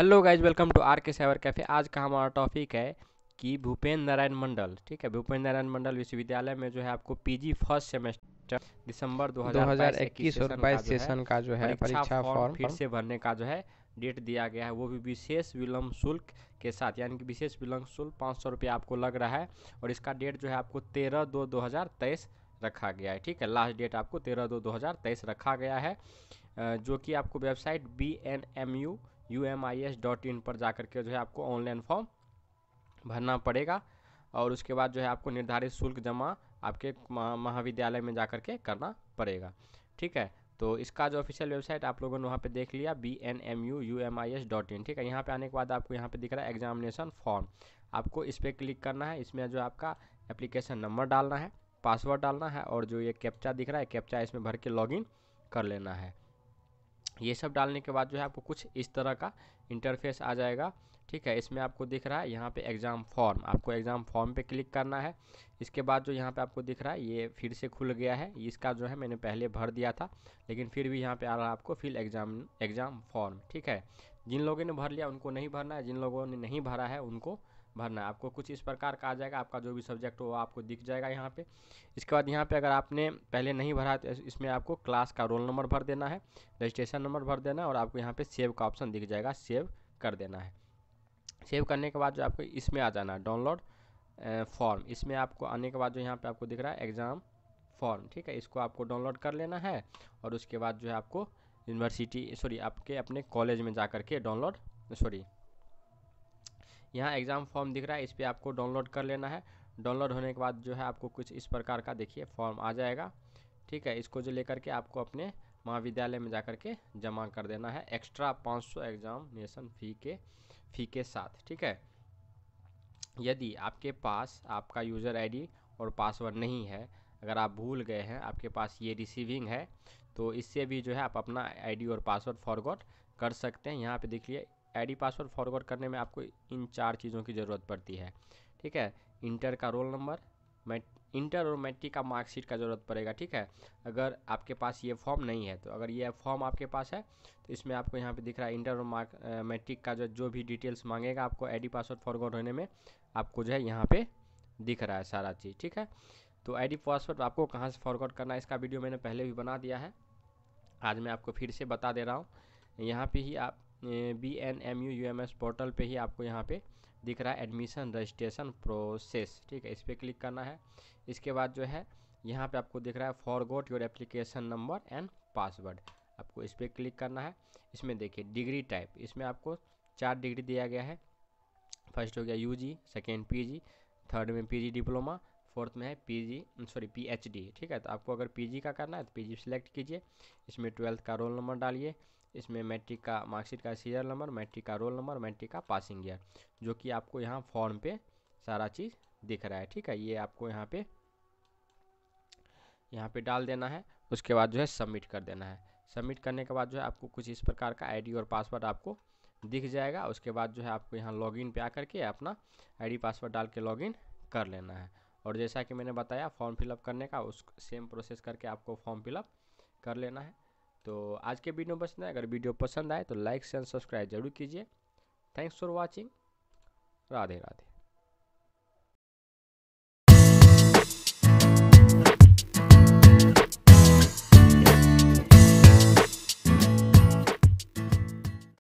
hello guys welcome to R K cyber cafe आज का हमारा टॉपिक है कि भूपेंद्र नारायण मंडल ठीक है भूपेंद्र नारायण मंडल विश्वविद्यालय में जो है आपको पीजी फर्स्ट सेमेस्टर दिसंबर 2021 हज़ार इक्कीस सेशन का जो है परीक्षा फॉर्म फिर से भरने का जो है डेट दिया गया है वो भी विशेष विलंब शुल्क के साथ यानी कि विशेष विलंब शुल्क पाँच सौ रुपया आपको लग रहा है और इसका डेट जो है आपको तेरह दो दो हज़ार तेईस रखा गया है ठीक है लास्ट डेट आपको तेरह दो दो हज़ार तेईस रखा गया है जो कि आपको website B N M U U M I S dot in पर जा कर के जो है आपको ऑनलाइन फॉर्म भरना पड़ेगा और उसके बाद जो है आपको निर्धारित शुल्क जमा आपके महाविद्यालय में जा कर के करना पड़ेगा ठीक है तो इसका जो ऑफिशियल वेबसाइट आप लोगों ने वहाँ पे देख लिया B N M U U M I S dot in ठीक है यहाँ पे आने के बाद आपको यहाँ पे दिख रहा है एग्जामिनेशन फॉर्म आपको इस पर क्लिक करना है इसमें जो आपका एप्लीकेशन नंबर डालना है पासवर्ड डालना है और जो ये कैप्चा दिख रहा है कैप्चा इसमें भर के लॉगिन कर लेना है ये सब डालने के बाद जो है आपको कुछ इस तरह का इंटरफेस आ जाएगा ठीक है इसमें आपको दिख रहा है यहाँ पे एग्ज़ाम फॉर्म आपको एग्ज़ाम फॉर्म पे क्लिक करना है इसके बाद जो यहाँ पे आपको दिख रहा है ये फिर से खुल गया है इसका जो है मैंने पहले भर दिया था लेकिन फिर भी यहाँ पे आ रहा है आपको फिल एग्ज़ाम एग्ज़ाम फॉर्म ठीक है जिन लोगों ने भर लिया उनको नहीं भरना है जिन लोगों ने नहीं भरा है उनको भरना है आपको कुछ इस प्रकार का आ जाएगा आपका जो भी सब्जेक्ट हो वो आपको दिख जाएगा यहाँ पे इसके बाद यहाँ पे अगर आपने पहले नहीं भरा तो इसमें आपको क्लास का रोल नंबर भर देना है रजिस्ट्रेशन नंबर भर देना है और आपको यहाँ पर सेव का ऑप्शन दिख जाएगा सेव कर देना है सेव करने के बाद जो आपको इसमें आ जाना है डाउनलोड फॉर्म इसमें आपको आने के बाद जो यहाँ पर आपको दिख रहा है एग्ज़ाम फॉर्म ठीक है इसको आपको डाउनलोड कर लेना है और उसके बाद जो है आपको यूनिवर्सिटी सॉरी आपके अपने कॉलेज में जा कर के डाउनलोड सॉरी यहाँ एग्ज़ाम फॉर्म दिख रहा है इस पर आपको डाउनलोड कर लेना है डाउनलोड होने के बाद जो है आपको कुछ इस प्रकार का देखिए फॉर्म आ जाएगा ठीक है इसको जो लेकर के आपको अपने महाविद्यालय में जा कर के जमा कर देना है एक्स्ट्रा 500 एग्ज़ामिनेशन फ़ी के फ़ी के साथ ठीक है यदि आपके पास आपका यूज़र आईडी और पासवर्ड नहीं है अगर आप भूल गए हैं आपके पास ये रिसीविंग है तो इससे भी जो है आप अपना आईडी और पासवर्ड फॉरगॉट कर सकते हैं यहाँ पे देख लिए आईडी पासवर्ड फॉरवर्ड करने में आपको इन चार चीज़ों की ज़रूरत पड़ती है ठीक है इंटर का रोल नंबर मैट इंटर और मैट्रिक का मार्कशीट का ज़रूरत पड़ेगा ठीक है अगर आपके पास ये फॉर्म नहीं है तो अगर ये फॉर्म आपके पास है तो इसमें आपको यहाँ पे दिख रहा है इंटर और मार्क मैट्रिक का जो जो भी डिटेल्स मांगेगा आपको आईडी पासवर्ड फॉरवर्ड होने में आपको जो है यहाँ पे दिख रहा है सारा चीज़ ठीक है तो आई पासवर्ड आपको कहाँ से फॉरवर्ड करना है इसका वीडियो मैंने पहले भी बना दिया है आज मैं आपको फिर से बता दे रहा हूँ यहाँ पर ही आप B N M U U M S portal पर ही आपको यहाँ पे दिख रहा है एडमिशन रजिस्ट्रेशन प्रोसेस ठीक है इस पर क्लिक करना है इसके बाद जो है यहाँ पे आपको दिख रहा है forgot your application number and password आपको इस पर क्लिक करना है इसमें देखिए डिग्री टाइप इसमें आपको चार डिग्री दिया गया है फर्स्ट हो गया U G second P G third में पी जी डिप्लोमा फोर्थ में है P G sorry P H D ठीक है तो आपको अगर पी जी का करना है तो पी जी सेलेक्ट कीजिए इसमें ट्वेल्थ का रोल नंबर डालिए इसमें मैट्रिक का मार्कशीट का सीरियल नंबर मैट्रिक का रोल नंबर मैट्रिक का पासिंग ईयर जो कि आपको यहाँ फॉर्म पे सारा चीज़ दिख रहा है ठीक है ये आपको यहाँ पे यहाँ पे डाल देना है उसके बाद जो है सबमिट कर देना है सबमिट करने के बाद जो है आपको कुछ इस प्रकार का आई और पासवर्ड आपको दिख जाएगा उसके बाद जो है आपको यहाँ इन पर आकर के अपना आई पासवर्ड डाल के लॉगिन कर लेना है और जैसा कि मैंने बताया फॉर्म फिलअप करने का उस सेम प्रोसेस करके आपको फॉर्म फिलअप कर लेना है तो आज के वीडियो में बस ना अगर वीडियो पसंद आए तो लाइक शेयर सब्सक्राइब जरूर कीजिए thanks for watching Radhe Radhe